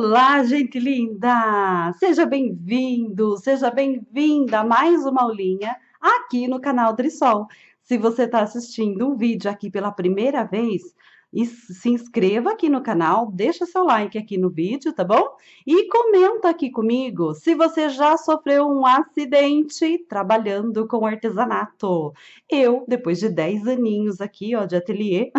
Olá, gente linda! Seja bem-vindo, seja bem-vinda a mais uma aulinha aqui no canal Drisol. Se você está assistindo um vídeo aqui pela primeira vez, se inscreva aqui no canal, deixa seu like aqui no vídeo, tá bom? E comenta aqui comigo se você já sofreu um acidente trabalhando com artesanato. Eu, depois de 10 aninhos aqui, ó, de ateliê,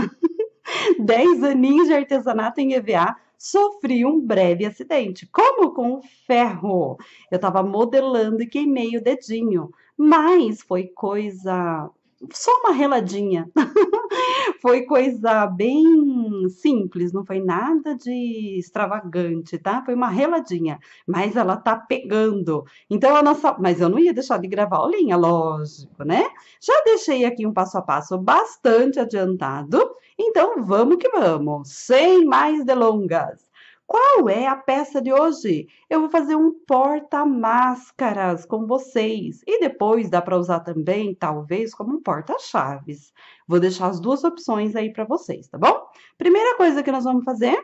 10 aninhos de artesanato em EVA, sofri um breve acidente. Como com o ferro? Eu estava modelando e queimei o dedinho, mas foi coisa só uma reladinha. foi coisa bem simples, não foi nada de extravagante, tá? Foi uma reladinha, mas ela tá pegando. Então a nossa, mas eu não ia deixar de gravar a aulinha, lógico, né? Já deixei aqui um passo a passo bastante adiantado. Então vamos que vamos, sem mais delongas. Qual é a peça de hoje? Eu vou fazer um porta-máscaras com vocês. E depois dá para usar também, talvez, como um porta-chaves. Vou deixar as duas opções aí para vocês, tá bom? Primeira coisa que nós vamos fazer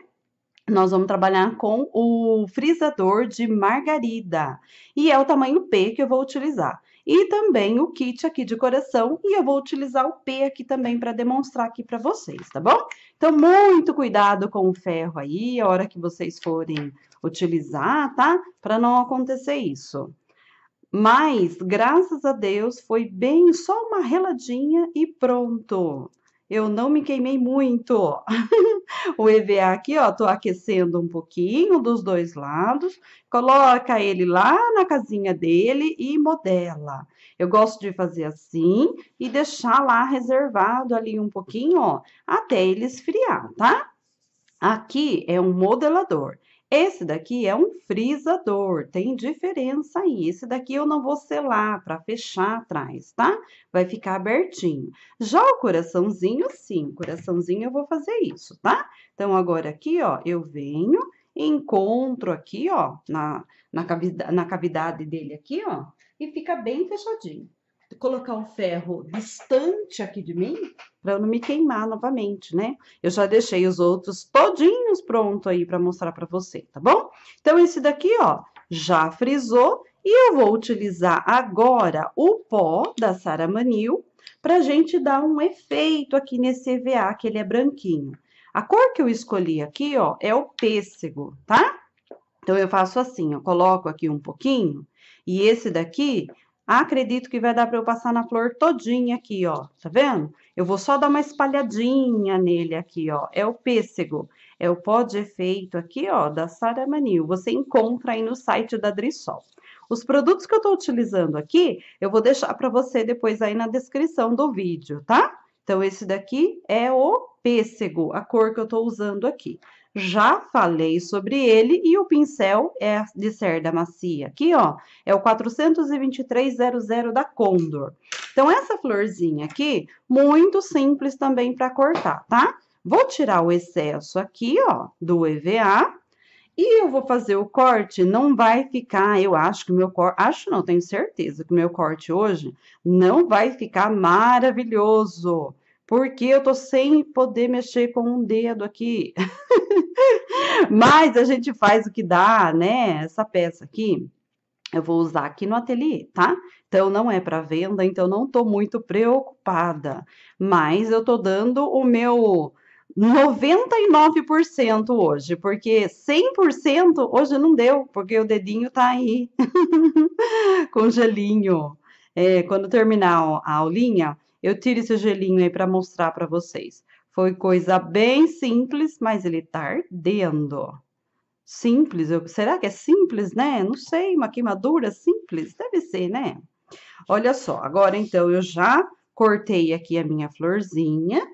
nós vamos trabalhar com o frisador de margarida. E é o tamanho P que eu vou utilizar e também o kit aqui de coração, e eu vou utilizar o P aqui também para demonstrar aqui para vocês, tá bom? Então, muito cuidado com o ferro aí, a hora que vocês forem utilizar, tá? Para não acontecer isso. Mas, graças a Deus, foi bem só uma reladinha e pronto eu não me queimei muito. o EVA aqui, ó, tô aquecendo um pouquinho dos dois lados, coloca ele lá na casinha dele e modela. Eu gosto de fazer assim e deixar lá reservado ali um pouquinho, ó, até ele esfriar, tá? Aqui é um modelador. Esse daqui é um frisador, tem diferença aí. Esse daqui eu não vou selar para fechar atrás, tá? Vai ficar abertinho. Já o coraçãozinho, sim, coraçãozinho eu vou fazer isso, tá? Então, agora aqui, ó, eu venho encontro aqui, ó, na, na, cavidade, na cavidade dele aqui, ó, e fica bem fechadinho colocar o ferro distante aqui de mim, para eu não me queimar novamente, né? Eu já deixei os outros todinhos pronto aí para mostrar para você, tá bom? Então, esse daqui, ó, já frisou. E eu vou utilizar agora o pó da Saramanil Manil para gente dar um efeito aqui nesse EVA, que ele é branquinho. A cor que eu escolhi aqui, ó, é o pêssego, tá? Então, eu faço assim, eu coloco aqui um pouquinho, e esse daqui Acredito que vai dar para eu passar na flor todinha aqui, ó. Tá vendo? Eu vou só dar uma espalhadinha nele aqui, ó. É o pêssego. É o pó de efeito aqui, ó, da Sara Manil. Você encontra aí no site da Drissol. Os produtos que eu estou utilizando aqui, eu vou deixar para você depois aí na descrição do vídeo, tá? Então, esse daqui é o pêssego, a cor que eu estou usando aqui já falei sobre ele e o pincel é de cerda macia. Aqui, ó, é o 42300 da Condor. Então, essa florzinha aqui, muito simples também para cortar, tá? Vou tirar o excesso aqui, ó, do EVA. E eu vou fazer o corte, não vai ficar, eu acho que o meu corte, acho não, tenho certeza que o meu corte hoje não vai ficar maravilhoso porque eu tô sem poder mexer com um dedo aqui. Mas a gente faz o que dá, né? Essa peça aqui, eu vou usar aqui no ateliê, tá? Então não é para venda, então não tô muito preocupada, mas eu tô dando o meu 99% hoje, porque 100% hoje não deu, porque o dedinho tá aí com gelinho. É, quando terminar a aulinha, eu tiro esse gelinho aí para mostrar para vocês. Foi coisa bem simples, mas ele tá ardendo. Simples, eu, será que é simples, né? Não sei, uma queimadura simples? Deve ser, né? Olha só, agora então eu já cortei aqui a minha florzinha,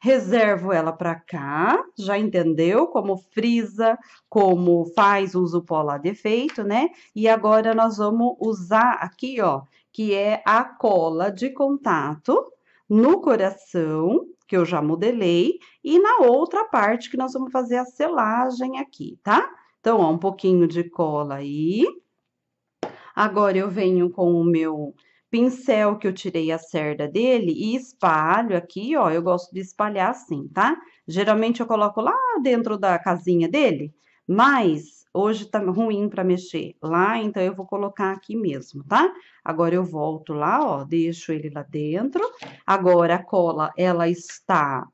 reservo ela para cá, já entendeu como frisa, como faz uso pó lá defeito, né? E agora nós vamos usar aqui, ó, que é a cola de contato, no coração, que eu já modelei, e na outra parte que nós vamos fazer a selagem aqui, tá? Então, ó, um pouquinho de cola aí. Agora, eu venho com o meu pincel que eu tirei a cerda dele e espalho aqui, ó, eu gosto de espalhar assim, tá? Geralmente eu coloco lá dentro da casinha dele, mas Hoje tá ruim para mexer lá, então eu vou colocar aqui mesmo, tá? Agora eu volto lá, ó, deixo ele lá dentro. Agora a cola, ela está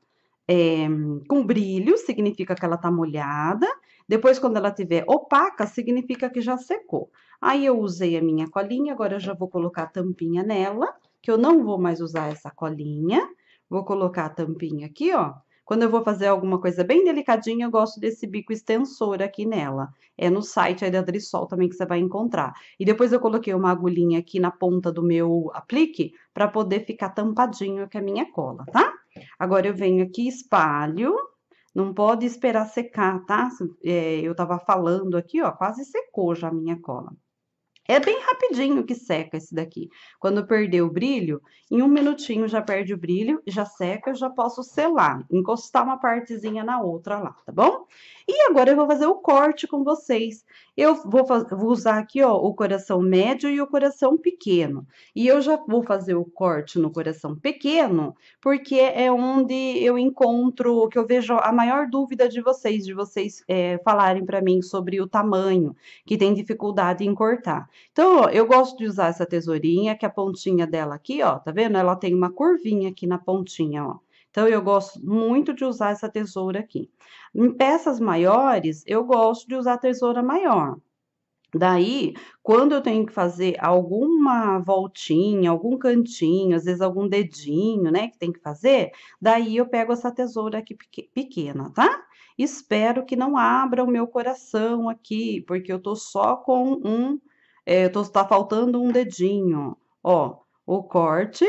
é, com brilho, significa que ela tá molhada. Depois, quando ela tiver opaca, significa que já secou. Aí eu usei a minha colinha, agora eu já vou colocar a tampinha nela, que eu não vou mais usar essa colinha. Vou colocar a tampinha aqui, ó. Quando eu vou fazer alguma coisa bem delicadinha, eu gosto desse bico extensor aqui nela. É no site aí da Drissol também que você vai encontrar. E depois eu coloquei uma agulhinha aqui na ponta do meu aplique para poder ficar tampadinho com a minha cola, tá? Agora eu venho aqui, espalho. Não pode esperar secar, tá? É, eu tava falando aqui, ó, quase secou já a minha cola. É bem rapidinho que seca esse daqui. Quando perder o brilho, em um minutinho já perde o brilho, já seca, eu já posso selar, encostar uma partezinha na outra lá, tá bom? E agora eu vou fazer o corte com vocês. Eu vou, vou, usar aqui, ó, o coração médio e o coração pequeno. E eu já vou fazer o corte no coração pequeno, porque é onde eu encontro, que eu vejo a maior dúvida de vocês, de vocês é, falarem para mim sobre o tamanho, que tem dificuldade em cortar. Então, ó, eu gosto de usar essa tesourinha, que é a pontinha dela aqui, ó, tá vendo? Ela tem uma curvinha aqui na pontinha, ó. Então, eu gosto muito de usar essa tesoura aqui. Em peças maiores, eu gosto de usar tesoura maior. Daí, quando eu tenho que fazer alguma voltinha, algum cantinho, às vezes algum dedinho, né, que tem que fazer, daí eu pego essa tesoura aqui pequena, tá? Espero que não abra o meu coração aqui, porque eu tô só com um, é, tô, tá faltando um dedinho, ó, o corte,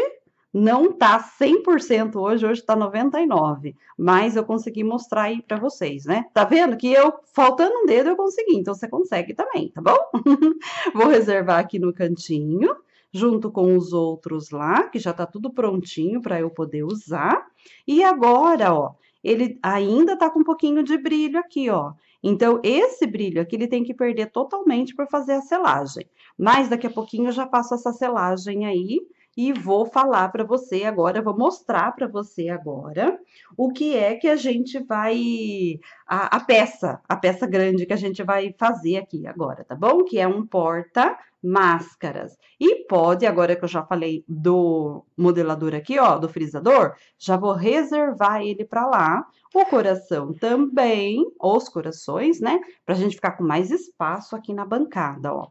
não tá 100% hoje, hoje tá 99, mas eu consegui mostrar aí para vocês, né? Tá vendo que eu faltando um dedo eu consegui, então você consegue também, tá bom? Vou reservar aqui no cantinho, junto com os outros lá, que já tá tudo prontinho para eu poder usar. E agora, ó, ele ainda tá com um pouquinho de brilho aqui, ó. Então, esse brilho aqui, ele tem que perder totalmente para fazer a selagem. Mas daqui a pouquinho eu já passo essa selagem aí, e vou falar para você agora, vou mostrar para você agora o que é que a gente vai a, a, peça, a peça grande que a gente vai fazer aqui agora, tá bom? Que é um porta máscaras. E pode, agora que eu já falei do modelador aqui, ó, do frisador, já vou reservar ele para lá. O coração também, os corações, né? Pra gente ficar com mais espaço aqui na bancada, ó.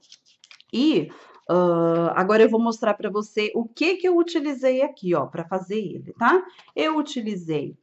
E agora eu vou mostrar para você o que que eu utilizei aqui, ó, para fazer ele, tá? Eu utilizei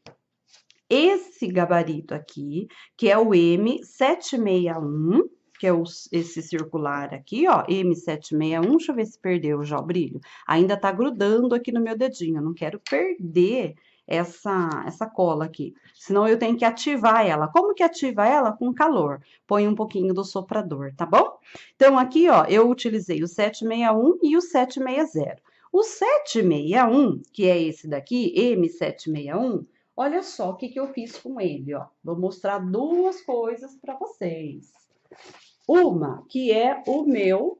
esse gabarito aqui, que é o M761, que é o, esse circular aqui, ó, M761, deixa eu ver se perdeu já o brilho. Ainda tá grudando aqui no meu dedinho, eu não quero perder essa, essa cola aqui. Senão eu tenho que ativar ela. Como que ativa ela? Com calor. Põe um pouquinho do soprador, tá bom? Então, aqui, ó, eu utilizei o 761 e o 760. O 761, que é esse daqui, M761, olha só o que, que eu fiz com ele, ó. Vou mostrar duas coisas para vocês. Uma, que é o meu...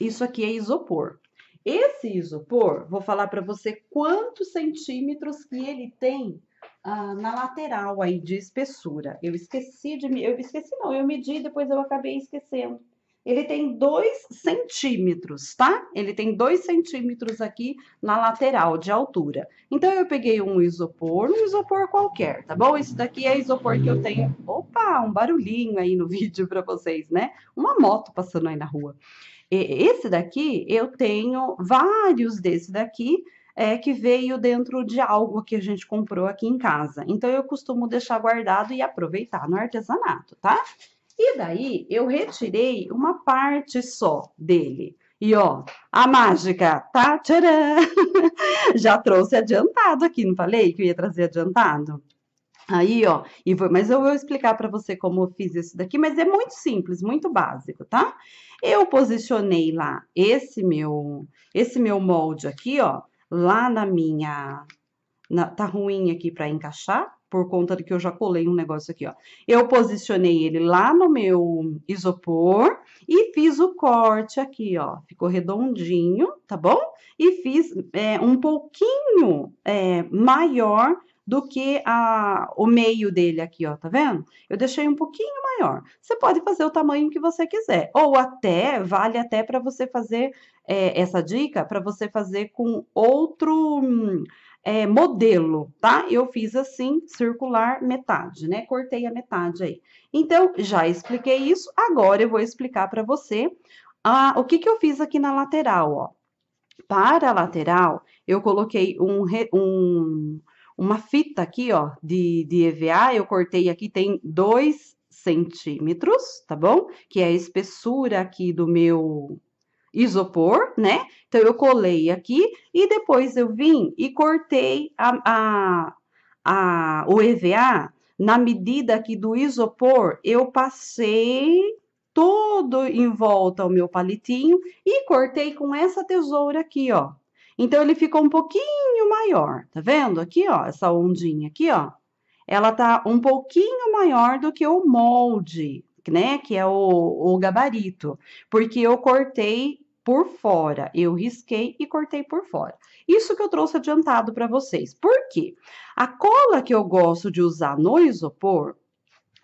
Isso aqui é isopor. Esse isopor, vou falar para você quantos centímetros que ele tem ah, na lateral aí de espessura. Eu esqueci de... Eu esqueci não, eu medi depois eu acabei esquecendo. Ele tem dois centímetros, tá? Ele tem dois centímetros aqui na lateral de altura. Então, eu peguei um isopor, um isopor qualquer, tá bom? Esse daqui é isopor que eu tenho... Opa, um barulhinho aí no vídeo para vocês, né? Uma moto passando aí na rua. Esse daqui, eu tenho vários desse daqui, é, que veio dentro de algo que a gente comprou aqui em casa. Então, eu costumo deixar guardado e aproveitar no artesanato, tá? E daí, eu retirei uma parte só dele. E ó, a mágica, tá? Tcharam! Já trouxe adiantado aqui, não falei que eu ia trazer adiantado? Aí, ó, e vou, mas eu vou explicar para você como eu fiz isso daqui, mas é muito simples, muito básico, tá? Eu posicionei lá esse meu, esse meu molde aqui, ó, lá na minha, na, tá ruim aqui para encaixar, por conta de que eu já colei um negócio aqui, ó. Eu posicionei ele lá no meu isopor e fiz o corte aqui, ó. Ficou redondinho, tá bom? E fiz é, um pouquinho é, maior do que a, o meio dele aqui, ó, tá vendo? Eu deixei um pouquinho maior. Você pode fazer o tamanho que você quiser, ou até, vale até para você fazer é, essa dica, para você fazer com outro é, modelo, tá? Eu fiz assim, circular metade, né? Cortei a metade aí. Então, já expliquei isso, agora eu vou explicar para você a o que, que eu fiz aqui na lateral, ó. Para a lateral, eu coloquei um, um uma fita aqui, ó, de, de EVA, eu cortei aqui, tem 2 centímetros, tá bom? Que é a espessura aqui do meu isopor, né? Então, eu colei aqui e depois eu vim e cortei a, a, a, o EVA na medida aqui do isopor, eu passei todo em volta o meu palitinho e cortei com essa tesoura aqui, ó, então ele ficou um pouquinho maior, tá vendo? Aqui, ó, essa ondinha aqui, ó. Ela tá um pouquinho maior do que o molde, né? Que é o, o gabarito, porque eu cortei por fora. Eu risquei e cortei por fora. Isso que eu trouxe adiantado para vocês. Por quê? A cola que eu gosto de usar no isopor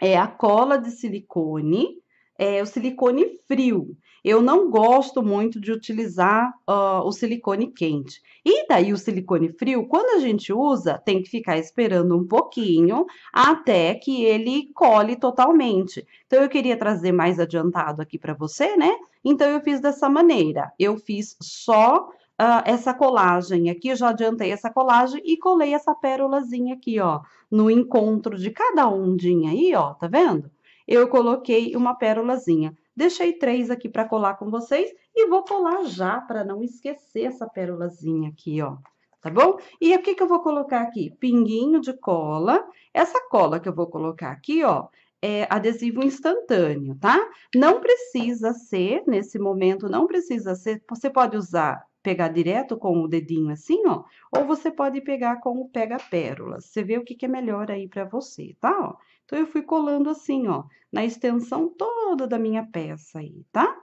é a cola de silicone é, o silicone frio. Eu não gosto muito de utilizar uh, o silicone quente. E daí o silicone frio, quando a gente usa, tem que ficar esperando um pouquinho até que ele cole totalmente. Então eu queria trazer mais adiantado aqui para você, né? Então eu fiz dessa maneira. Eu fiz só Uh, essa colagem aqui, já adiantei essa colagem e colei essa pérolazinha aqui, ó, no encontro de cada ondinha aí, ó, tá vendo? eu coloquei uma pérolazinha. Deixei três aqui para colar com vocês e vou colar já para não esquecer essa pérolazinha aqui, ó. Tá bom? E o que que eu vou colocar aqui? Pinguinho de cola. Essa cola que eu vou colocar aqui, ó, é adesivo instantâneo, tá? Não precisa ser, nesse momento, não precisa ser. Você pode usar, pegar direto com o dedinho assim, ó. Ou você pode pegar com o pega-pérolas. Você vê o que, que é melhor aí para você, tá? Ó. Então, eu fui colando assim, ó, na extensão toda da minha peça aí, tá?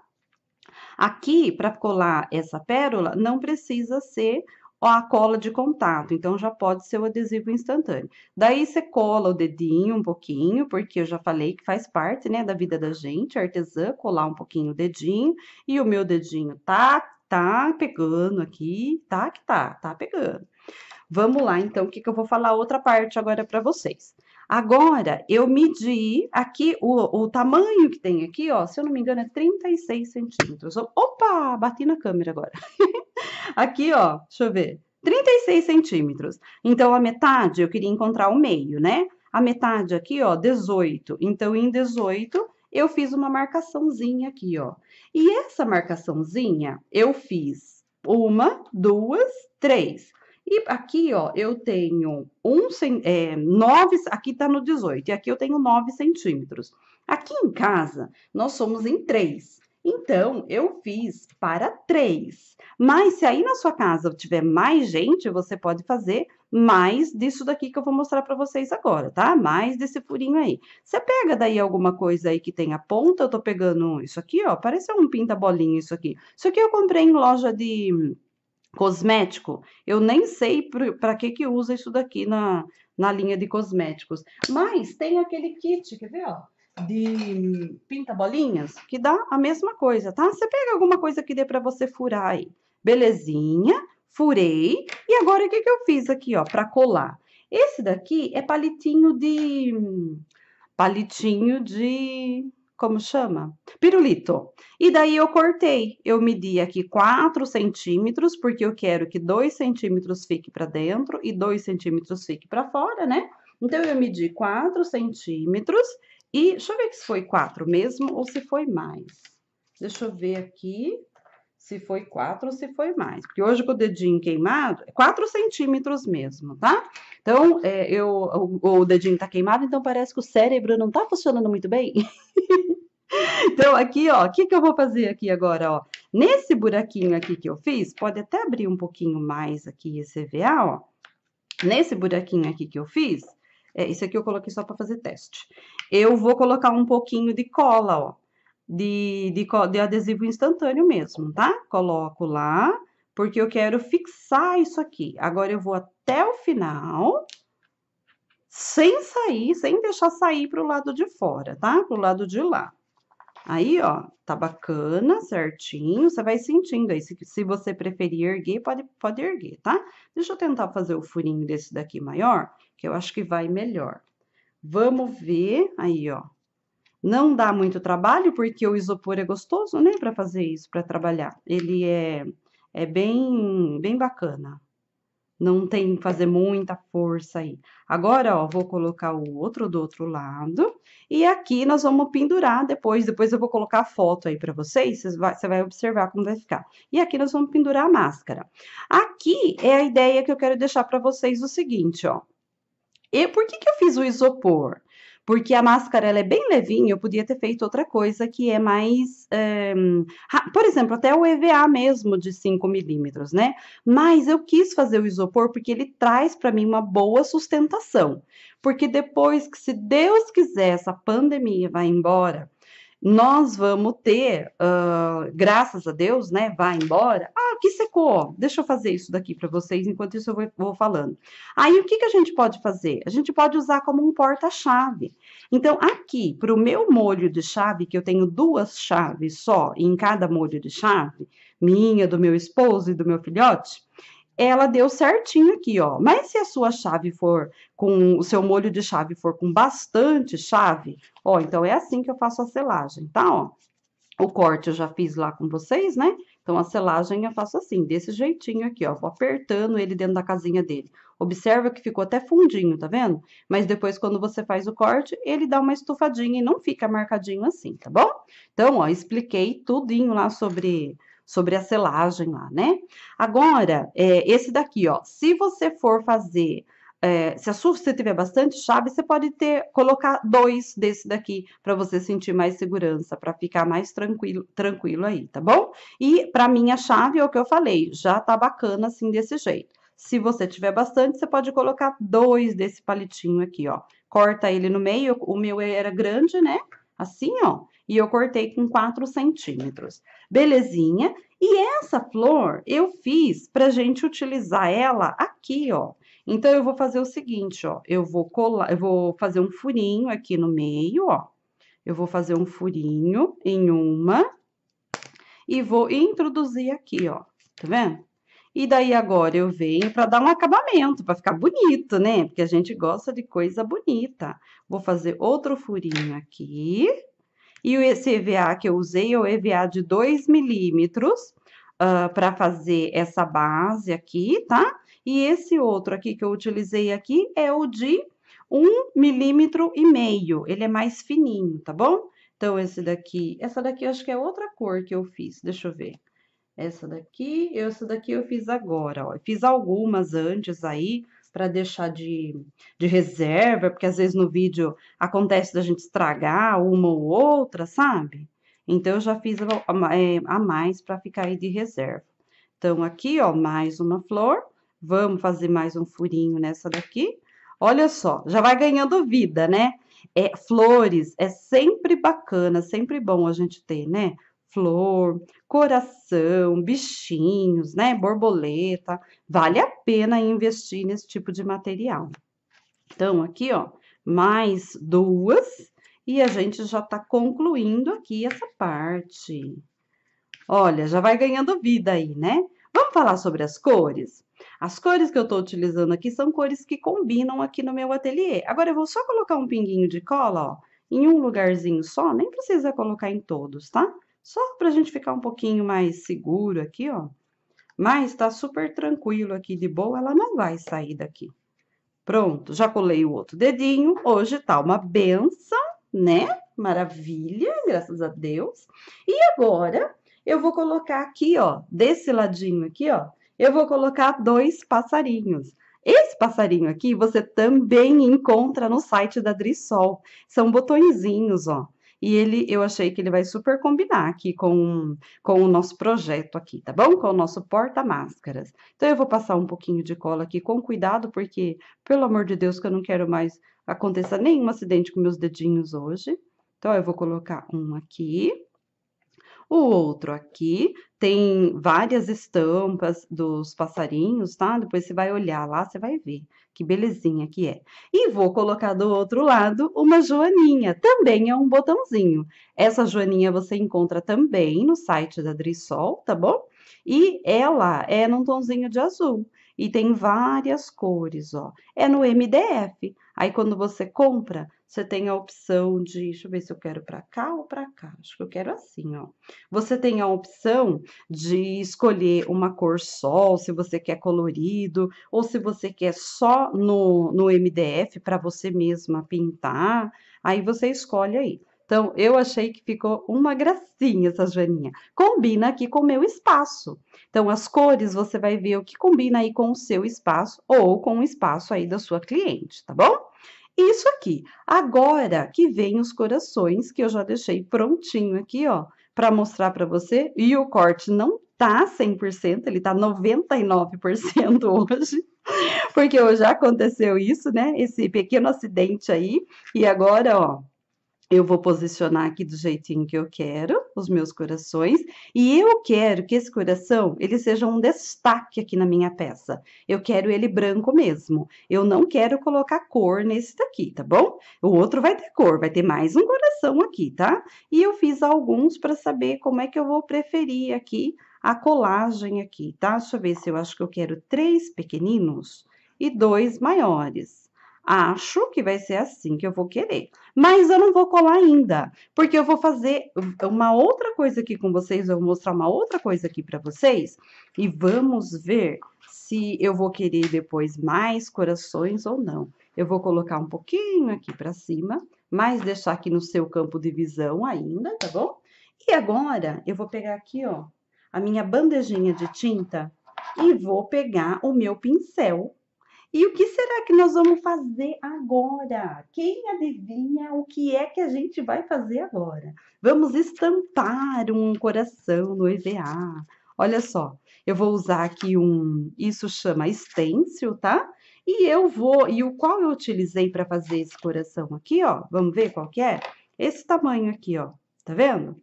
Aqui, para colar essa pérola, não precisa ser a cola de contato, então já pode ser o adesivo instantâneo. Daí você cola o dedinho um pouquinho, porque eu já falei que faz parte, né, da vida da gente, artesã, colar um pouquinho o dedinho, e o meu dedinho tá, tá pegando aqui, tá que tá, tá pegando. Vamos lá, então, o que, que eu vou falar outra parte agora para vocês. Agora, eu medi aqui o, o tamanho que tem aqui, ó, se eu não me engano, é 36 centímetros. Opa, bati na câmera agora. aqui, ó, deixa eu ver, 36 centímetros. Então, a metade, eu queria encontrar o meio, né? A metade aqui, ó, 18. Então, em 18, eu fiz uma marcaçãozinha aqui, ó. E essa marcaçãozinha, eu fiz uma, duas, três. E aqui, ó, eu tenho um, é, 9, aqui tá no 18, e aqui eu tenho 9 centímetros. Aqui em casa, nós somos em 3. Então, eu fiz para 3. Mas se aí na sua casa tiver mais gente, você pode fazer mais disso daqui que eu vou mostrar para vocês agora, tá? Mais desse furinho aí. Você pega daí alguma coisa aí que tem a ponta, eu tô pegando isso aqui, ó, parece um pinta bolinha isso aqui. Isso aqui eu comprei em loja de cosmético, eu nem sei para que que usa isso daqui na, na linha de cosméticos. Mas tem aquele kit, quer ver, ó? De pinta bolinhas, que dá a mesma coisa, tá? Você pega alguma coisa que dê para você furar aí. Belezinha, furei. E agora o que que eu fiz aqui, ó, para colar? Esse daqui é palitinho de palitinho de como chama? Pirulito. E daí eu cortei. Eu medi aqui 4 centímetros, porque eu quero que 2 centímetros fique para dentro e 2 centímetros fique para fora, né? Então, eu medi 4 centímetros e deixa eu ver se foi 4 mesmo ou se foi mais. Deixa eu ver aqui se foi 4 ou se foi mais. Porque hoje com o dedinho queimado, é 4 centímetros mesmo, tá? Então, é, eu, o, o dedinho tá queimado, então parece que o cérebro não tá funcionando muito bem. Então, aqui, ó, o que, que eu vou fazer aqui agora, ó? Nesse buraquinho aqui que eu fiz, pode até abrir um pouquinho mais aqui esse EVA, ó. Nesse buraquinho aqui que eu fiz, é, isso aqui eu coloquei só para fazer teste. Eu vou colocar um pouquinho de cola, ó, de, de, de adesivo instantâneo mesmo, tá? Coloco lá, porque eu quero fixar isso aqui. Agora, eu vou até o final sem sair, sem deixar sair para o lado de fora, tá? Para o lado de lá. Aí, ó, tá bacana, certinho. Você vai sentindo aí. Se, se você preferir erguer, pode, pode erguer, tá? Deixa eu tentar fazer o furinho desse daqui maior, que eu acho que vai melhor. Vamos ver. Aí, ó. Não dá muito trabalho, porque o isopor é gostoso, né? Pra fazer isso, pra trabalhar. Ele é, é bem, bem bacana. Não tem que fazer muita força aí. Agora, ó, vou colocar o outro do outro lado. E aqui nós vamos pendurar depois. Depois eu vou colocar a foto aí para vocês. Você vai, você vai observar como vai ficar. E aqui nós vamos pendurar a máscara. Aqui é a ideia que eu quero deixar para vocês o seguinte, ó. E por que, que eu fiz o isopor? porque a máscara ela é bem levinha, eu podia ter feito outra coisa que é mais, eh, por exemplo, até o EVA mesmo de 5 milímetros, né? Mas eu quis fazer o isopor porque ele traz para mim uma boa sustentação, porque depois que, se Deus quiser, essa pandemia vai embora, nós vamos ter, uh, graças a Deus, né? Vai embora. Ah, que secou. Deixa eu fazer isso daqui para vocês, enquanto isso eu vou, vou, falando. Aí o que, que a gente pode fazer? A gente pode usar como um porta-chave. Então, aqui, para o meu molho de chave, que eu tenho duas chaves só em cada molho de chave, minha, do meu esposo e do meu filhote, ela deu certinho aqui, ó. Mas se a sua chave for com o seu molho de chave for com bastante chave, ó, então é assim que eu faço a selagem, tá? Ó, o corte eu já fiz lá com vocês, né? Então, a selagem eu faço assim, desse jeitinho aqui, ó. Vou apertando ele dentro da casinha dele. Observa que ficou até fundinho, tá vendo? Mas depois, quando você faz o corte, ele dá uma estufadinha e não fica marcadinho assim, tá bom? Então, ó, expliquei tudinho lá sobre sobre a selagem lá, né? Agora, é, esse daqui, ó, se você for fazer é, se a sua você tiver bastante chave, você pode ter colocar dois desse daqui para você sentir mais segurança, para ficar mais tranquilo, tranquilo aí, tá bom? E para minha chave é o que eu falei, já tá bacana assim desse jeito. Se você tiver bastante, você pode colocar dois desse palitinho aqui, ó. Corta ele no meio, o meu era grande, né? Assim, ó e eu cortei com 4 centímetros. Belezinha? E essa flor eu fiz pra gente utilizar ela aqui, ó. Então, eu vou fazer o seguinte, ó, eu vou colar, eu vou fazer um furinho aqui no meio, ó. Eu vou fazer um furinho em uma e vou introduzir aqui, ó, tá vendo? E daí agora eu venho para dar um acabamento, para ficar bonito, né? Porque a gente gosta de coisa bonita. Vou fazer outro furinho aqui. E esse EVA que eu usei é o EVA de 2 milímetros uh, ah, para fazer essa base aqui, tá? E esse outro aqui que eu utilizei aqui é o de 1 milímetro e meio. Ele é mais fininho, tá bom? Então, esse daqui... Essa daqui eu acho que é outra cor que eu fiz, deixa eu ver. Essa daqui, essa daqui eu fiz agora, ó. Fiz algumas antes aí, para deixar de, de reserva, porque às vezes no vídeo acontece da gente estragar uma ou outra, sabe? Então, eu já fiz a eh, mais para ficar aí de reserva. Então, aqui, ó, mais uma flor. Vamos fazer mais um furinho nessa daqui. Olha só, já vai ganhando vida, né? É, flores é sempre bacana, sempre bom a gente ter, né? flor, coração, bichinhos, né? Borboleta. Vale a pena investir nesse tipo de material. Então, aqui, ó, mais duas. E a gente já tá concluindo aqui essa parte. Olha, já vai ganhando vida aí, né? Vamos falar sobre as cores? As cores que eu estou utilizando aqui são cores que combinam aqui no meu ateliê. Agora, eu vou só colocar um pinguinho de cola, ó, em um lugarzinho só, nem precisa colocar em todos, tá? Só para a gente ficar um pouquinho mais seguro aqui, ó. Mas tá super tranquilo aqui de boa, ela não vai sair daqui. Pronto, já colei o outro dedinho. Hoje tá uma benção, né? Maravilha, graças a Deus. E agora, eu vou colocar aqui, ó, desse ladinho aqui, ó, eu vou colocar dois passarinhos. Esse passarinho aqui você também encontra no site da Drissol. São botõezinhos, ó e ele, eu achei que ele vai super combinar aqui com, com o nosso projeto aqui, tá bom? Com o nosso porta-máscaras. Então, eu vou passar um pouquinho de cola aqui com cuidado, porque, pelo amor de Deus, que eu não quero mais aconteça nenhum acidente com meus dedinhos hoje. Então, eu vou colocar um aqui. O outro aqui tem várias estampas dos passarinhos, tá? Depois você vai olhar lá, você vai ver que belezinha que é. E vou colocar do outro lado uma joaninha, também é um botãozinho. Essa joaninha você encontra também no site da Drissol, tá bom? E ela é num tonzinho de azul e tem várias cores, ó. É no MDF. Aí quando você compra, você tem a opção de, deixa eu ver se eu quero para cá ou para cá. Acho que eu quero assim, ó. Você tem a opção de escolher uma cor sol, se você quer colorido, ou se você quer só no, no MDF para você mesma pintar. Aí você escolhe aí. Então, eu achei que ficou uma gracinha essa joaninha. Combina aqui com o meu espaço. Então, as cores você vai ver o que combina aí com o seu espaço ou com o espaço aí da sua cliente, tá bom? Isso aqui. Agora que vem os corações, que eu já deixei prontinho aqui, ó, para mostrar para você. E o corte não tá 100%, ele tá 99% hoje, porque hoje já aconteceu isso, né? Esse pequeno acidente aí. E agora, ó, eu vou posicionar aqui do jeitinho que eu quero, os meus corações, e eu quero que esse coração, ele seja um destaque aqui na minha peça. Eu quero ele branco mesmo. Eu não quero colocar cor nesse daqui, tá bom? O outro vai ter cor, vai ter mais um coração aqui, tá? E eu fiz alguns para saber como é que eu vou preferir aqui a colagem aqui, tá? Deixa eu ver se eu acho que eu quero três pequeninos e dois maiores acho que vai ser assim que eu vou querer. Mas eu não vou colar ainda, porque eu vou fazer uma outra coisa aqui com vocês, eu vou mostrar uma outra coisa aqui para vocês e vamos ver se eu vou querer depois mais corações ou não. Eu vou colocar um pouquinho aqui para cima, mas deixar aqui no seu campo de visão ainda, tá bom? E agora eu vou pegar aqui, ó, a minha bandejinha de tinta e vou pegar o meu pincel e o que será que nós vamos fazer agora? Quem adivinha o que é que a gente vai fazer agora? Vamos estampar um coração no EVA. Olha só, eu vou usar aqui um, isso chama stencil, tá? E eu vou, e o qual eu utilizei para fazer esse coração aqui, ó. Vamos ver qual que é? Esse tamanho aqui, ó. Tá vendo?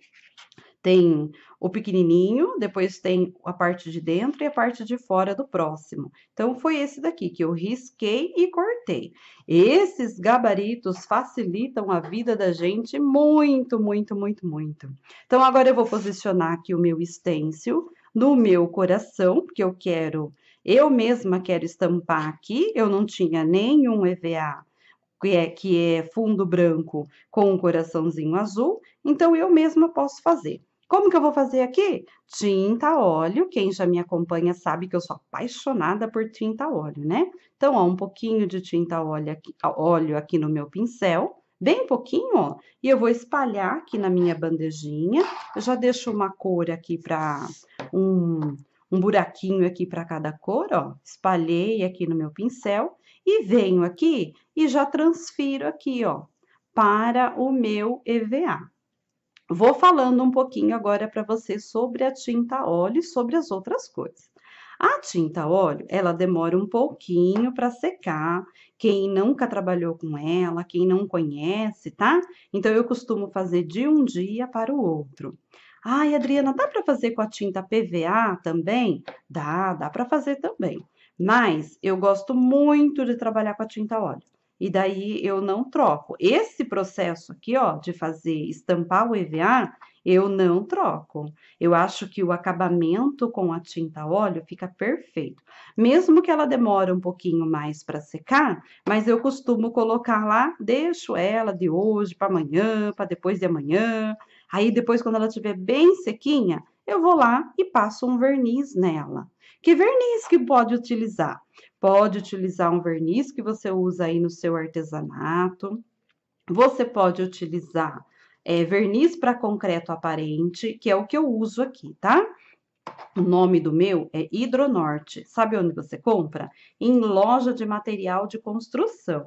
Tem o pequenininho, depois tem a parte de dentro e a parte de fora do próximo. Então, foi esse daqui que eu risquei e cortei. Esses gabaritos facilitam a vida da gente muito, muito, muito, muito. Então, agora eu vou posicionar aqui o meu stencil no meu coração, porque eu quero, eu mesma quero estampar aqui, eu não tinha nenhum EVA que é, que é fundo branco com um coraçãozinho azul, então eu mesma posso fazer. Como que eu vou fazer aqui? Tinta óleo, quem já me acompanha sabe que eu sou apaixonada por tinta óleo, né? Então, ó, um pouquinho de tinta óleo aqui, óleo aqui no meu pincel, bem pouquinho, ó, e eu vou espalhar aqui na minha bandejinha. Eu já deixo uma cor aqui para um, um buraquinho aqui para cada cor, ó. Espalhei aqui no meu pincel e venho aqui e já transfiro aqui, ó, para o meu EVA. Vou falando um pouquinho agora para você sobre a tinta óleo e sobre as outras coisas. A tinta óleo, ela demora um pouquinho para secar. Quem nunca trabalhou com ela, quem não conhece, tá? Então eu costumo fazer de um dia para o outro. Ai, Adriana, dá para fazer com a tinta PVA também? Dá, dá para fazer também. Mas eu gosto muito de trabalhar com a tinta óleo e daí eu não troco. Esse processo aqui, ó, de fazer estampar o EVA, eu não troco. Eu acho que o acabamento com a tinta óleo fica perfeito. Mesmo que ela demore um pouquinho mais para secar, mas eu costumo colocar lá, deixo ela de hoje para amanhã, para depois de amanhã. Aí depois quando ela estiver bem sequinha, eu vou lá e passo um verniz nela. Que verniz que pode utilizar? pode utilizar um verniz que você usa aí no seu artesanato. Você pode utilizar é, verniz para concreto aparente, que é o que eu uso aqui, tá? O nome do meu é Hidronorte. Sabe onde você compra? Em loja de material de construção.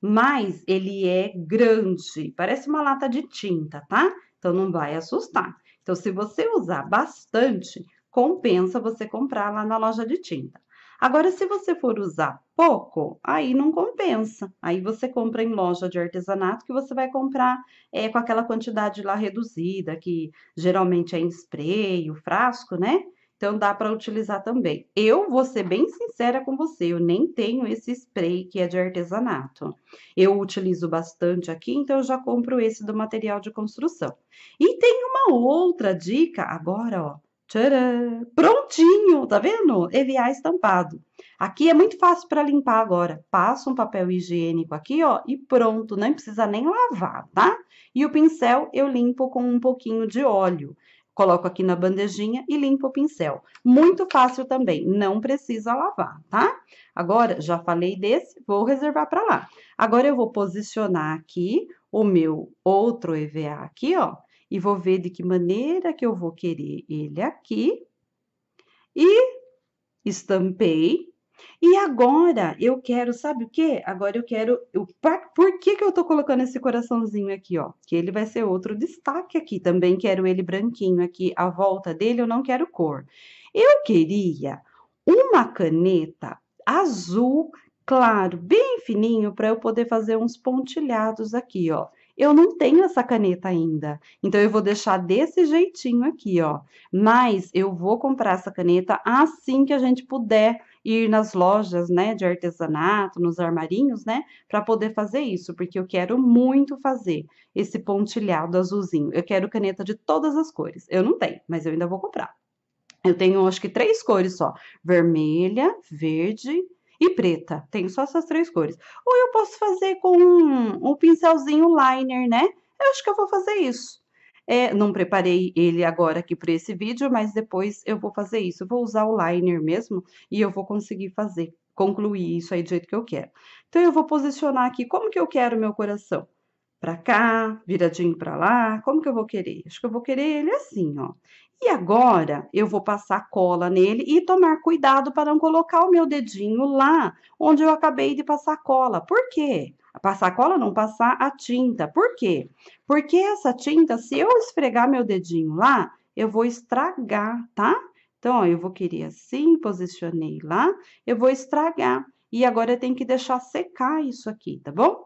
Mas ele é grande, parece uma lata de tinta, tá? Então não vai assustar. Então, se você usar bastante, compensa você comprar lá na loja de tinta. Agora, se você for usar pouco, aí não compensa. Aí você compra em loja de artesanato que você vai comprar é, com aquela quantidade lá reduzida, que geralmente é em spray, o frasco, né? Então dá para utilizar também. Eu vou ser bem sincera com você, eu nem tenho esse spray que é de artesanato. Eu utilizo bastante aqui, então eu já compro esse do material de construção. E tem uma outra dica agora, ó Tcharam! Prontinho, tá vendo? EVA estampado. Aqui é muito fácil para limpar agora. Passa um papel higiênico aqui, ó, e pronto. Não precisa nem lavar, tá? E o pincel eu limpo com um pouquinho de óleo. Coloco aqui na bandejinha e limpo o pincel. Muito fácil também, não precisa lavar, tá? Agora, já falei desse, vou reservar para lá. Agora, eu vou posicionar aqui o meu outro EVA aqui, ó e vou ver de que maneira que eu vou querer ele aqui. E estampei. E agora eu quero, sabe o que? Agora eu quero. Eu, pra, por que, que eu tô colocando esse coraçãozinho aqui, ó? Que ele vai ser outro destaque aqui. Também quero ele branquinho aqui. A volta dele eu não quero cor. Eu queria uma caneta azul claro, bem fininho, para eu poder fazer uns pontilhados aqui, ó eu não tenho essa caneta ainda. Então eu vou deixar desse jeitinho aqui, ó. Mas eu vou comprar essa caneta assim que a gente puder ir nas lojas, né, de artesanato, nos armarinhos, né, para poder fazer isso, porque eu quero muito fazer esse pontilhado azulzinho. Eu quero caneta de todas as cores. Eu não tenho, mas eu ainda vou comprar. Eu tenho acho que três cores só: vermelha, verde, e preta. Tenho só essas três cores. Ou eu posso fazer com um, um pincelzinho liner, né? Eu acho que eu vou fazer isso. É, não preparei ele agora aqui para esse vídeo, mas depois eu vou fazer isso. Eu vou usar o liner mesmo e eu vou conseguir fazer, concluir isso aí do jeito que eu quero. Então, eu vou posicionar aqui como que eu quero o meu coração. Para cá, viradinho para lá, como que eu vou querer? Acho que eu vou querer ele assim, ó. E agora eu vou passar cola nele e tomar cuidado para não colocar o meu dedinho lá onde eu acabei de passar cola. Por quê? Passar cola não passar a tinta. Por quê? Porque essa tinta, se eu esfregar meu dedinho lá, eu vou estragar, tá? Então, ó, eu vou querer assim, posicionei lá, eu vou estragar. E agora eu tenho que deixar secar isso aqui, tá bom?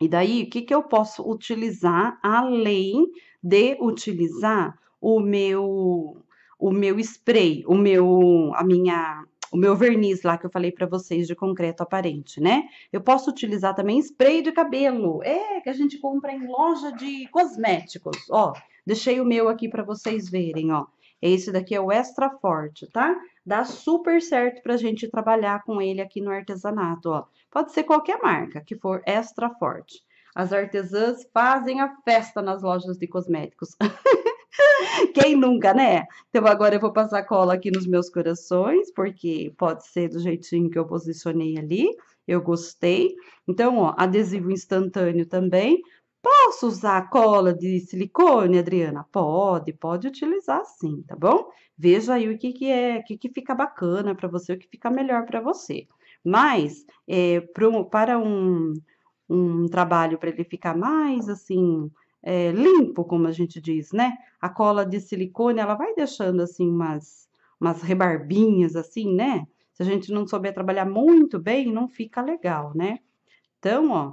E daí, o que, que eu posso utilizar além de utilizar o meu o meu spray, o meu a minha o meu verniz lá que eu falei para vocês de concreto aparente, né? Eu posso utilizar também spray de cabelo, é que a gente compra em loja de cosméticos, ó. Deixei o meu aqui para vocês verem, ó. Esse daqui é o extra forte, tá? Dá super certo pra gente trabalhar com ele aqui no artesanato, ó. Pode ser qualquer marca que for extra forte. As artesãs fazem a festa nas lojas de cosméticos. Quem nunca, né? Então agora eu vou passar cola aqui nos meus corações, porque pode ser do jeitinho que eu posicionei ali. Eu gostei. Então, ó, adesivo instantâneo também. Posso usar cola de silicone, Adriana? Pode, pode utilizar sim, tá bom? Veja aí o que, que é, o que, que fica bacana para você, o que fica melhor para você. Mas, é, eh, pro, para um, um trabalho para ele ficar mais assim, é, limpo, como a gente diz, né? A cola de silicone, ela vai deixando assim umas, umas rebarbinhas assim, né? Se a gente não souber trabalhar muito bem, não fica legal, né? Então, ó,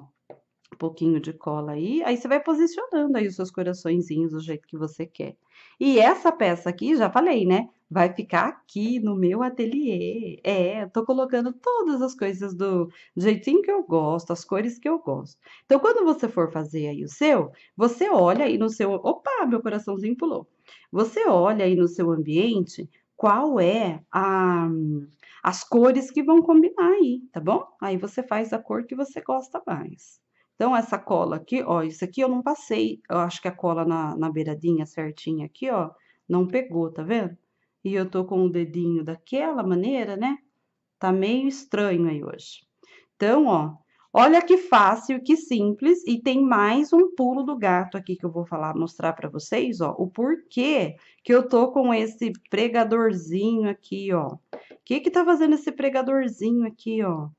um pouquinho de cola aí, aí você vai posicionando aí os seus coraçõezinhos do jeito que você quer. E essa peça aqui, já falei, né? Vai ficar aqui no meu ateliê. É, tô colocando todas as coisas do jeitinho que eu gosto, as cores que eu gosto. Então, quando você for fazer aí o seu, você olha aí no seu... Opa, meu coraçãozinho pulou. Você olha aí no seu ambiente qual é a, as cores que vão combinar aí, tá bom? Aí você faz a cor que você gosta mais. Então, essa cola aqui, ó, isso aqui eu não passei, eu acho que a cola na, na beiradinha certinha aqui, ó, não pegou, tá vendo? E eu tô com o dedinho daquela maneira, né? Tá meio estranho aí hoje. Então, ó, olha que fácil, que simples, e tem mais um pulo do gato aqui que eu vou falar, mostrar para vocês, ó, o porquê que eu tô com esse pregadorzinho aqui, ó. O que que tá fazendo esse pregadorzinho aqui, ó?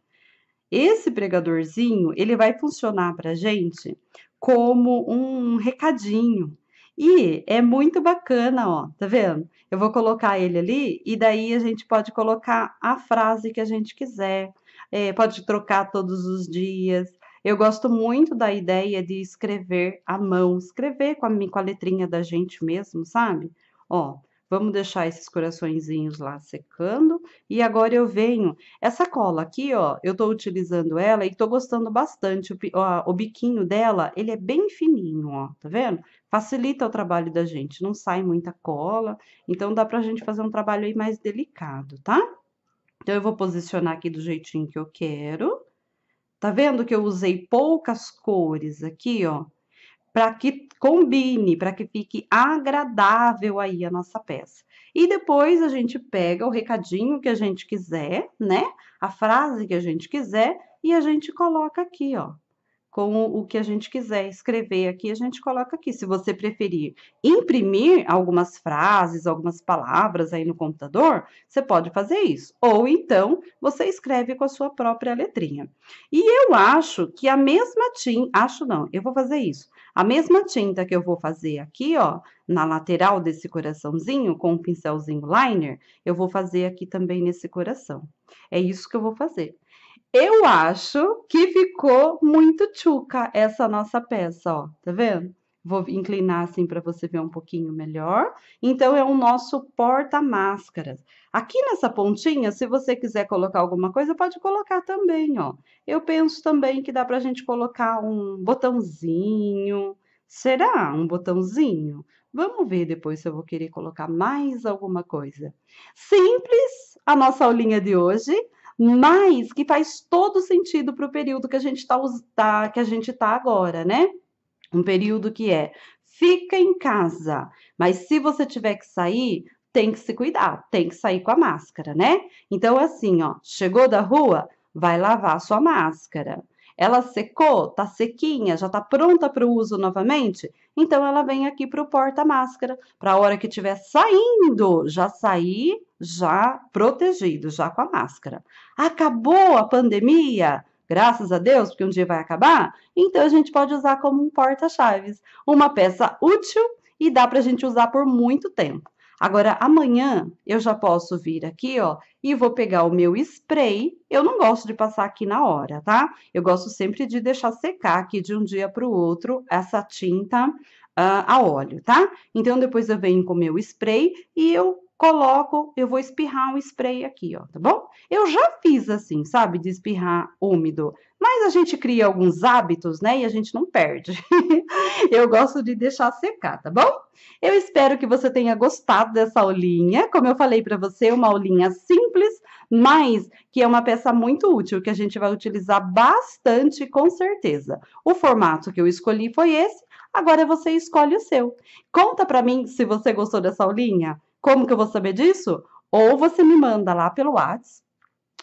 Esse pregadorzinho, ele vai funcionar para gente como um recadinho. E é muito bacana, ó, tá vendo? Eu vou colocar ele ali e daí a gente pode colocar a frase que a gente quiser, é, pode trocar todos os dias. Eu gosto muito da ideia de escrever à mão, escrever com a, com a letrinha da gente mesmo, sabe? Ó, Vamos deixar esses coraçõezinhos lá secando. E agora eu venho... Essa cola aqui, ó, eu tô utilizando ela e tô gostando bastante. O, ó, o biquinho dela, ele é bem fininho, ó, tá vendo? Facilita o trabalho da gente, não sai muita cola. Então, dá pra gente fazer um trabalho aí mais delicado, tá? Então, eu vou posicionar aqui do jeitinho que eu quero. Tá vendo que eu usei poucas cores aqui, ó? para que combine, para que fique agradável aí a nossa peça. E depois a gente pega o recadinho que a gente quiser, né? A frase que a gente quiser e a gente coloca aqui, ó. Com o que a gente quiser escrever aqui, a gente coloca aqui. Se você preferir imprimir algumas frases, algumas palavras aí no computador, você pode fazer isso. Ou então, você escreve com a sua própria letrinha. E eu acho que a mesma tim, Acho não, eu vou fazer isso. A mesma tinta que eu vou fazer aqui, ó, na lateral desse coraçãozinho, com o um pincelzinho liner, eu vou fazer aqui também nesse coração. É isso que eu vou fazer. Eu acho que ficou muito tchuca essa nossa peça, ó, tá vendo? Vou inclinar assim para você ver um pouquinho melhor. Então, é o nosso porta-máscaras. Aqui nessa pontinha, se você quiser colocar alguma coisa, pode colocar também, ó. Eu penso também que dá para a gente colocar um botãozinho. Será um botãozinho? Vamos ver depois se eu vou querer colocar mais alguma coisa. Simples a nossa aulinha de hoje mas que faz todo sentido para o período que a gente está tá, tá, tá agora, né? um período que é fica em casa, mas se você tiver que sair, tem que se cuidar, tem que sair com a máscara, né? Então, assim, ó, chegou da rua, vai lavar sua máscara. Ela secou, tá sequinha, já tá pronta para o uso novamente? Então ela vem aqui para o porta-máscara, para a hora que estiver saindo, já sair já protegido, já com a máscara. Acabou a pandemia? graças a Deus, porque um dia vai acabar, então a gente pode usar como um porta-chaves. Uma peça útil e dá para a gente usar por muito tempo. Agora, amanhã eu já posso vir aqui, ó, e vou pegar o meu spray. Eu não gosto de passar aqui na hora, tá? Eu gosto sempre de deixar secar aqui de um dia para o outro essa tinta uh, a óleo, tá? Então, depois eu venho com o meu spray e eu coloco, eu vou espirrar um spray aqui, ó, tá bom? Eu já fiz assim, sabe, de espirrar úmido, mas a gente cria alguns hábitos, né, e a gente não perde. eu gosto de deixar secar, tá bom? Eu espero que você tenha gostado dessa aulinha. Como eu falei para você, uma aulinha simples, mas que é uma peça muito útil que a gente vai utilizar bastante com certeza. O formato que eu escolhi foi esse. Agora você escolhe o seu. Conta para mim se você gostou dessa aulinha. Como que eu vou saber disso? Ou você me manda lá pelo WhatsApp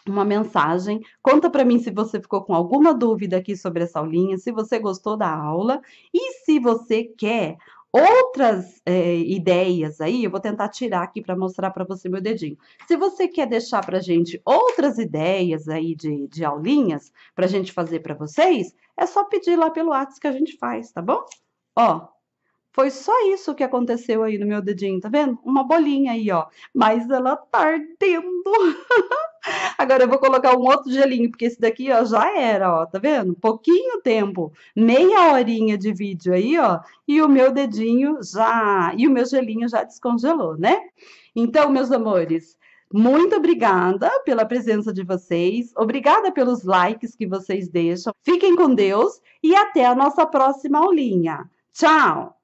uma mensagem. Conta para mim se você ficou com alguma dúvida aqui sobre essa aulinha, se você gostou da aula e se você quer outras é, ideias aí, eu vou tentar tirar aqui para mostrar para você meu dedinho. Se você quer deixar para gente outras ideias aí de, de aulinhas para gente fazer para vocês, é só pedir lá pelo WhatsApp que a gente faz, tá bom? Ó, foi só isso que aconteceu aí no meu dedinho, tá vendo? Uma bolinha aí, ó. Mas ela tá ardendo. Agora eu vou colocar um outro gelinho, porque esse daqui, ó, já era, ó, tá vendo? Pouquinho tempo, meia horinha de vídeo aí, ó, e o meu dedinho já, e o meu gelinho já descongelou, né? Então, meus amores, muito obrigada pela presença de vocês, obrigada pelos likes que vocês deixam. Fiquem com Deus e até a nossa próxima aulinha. Tchau!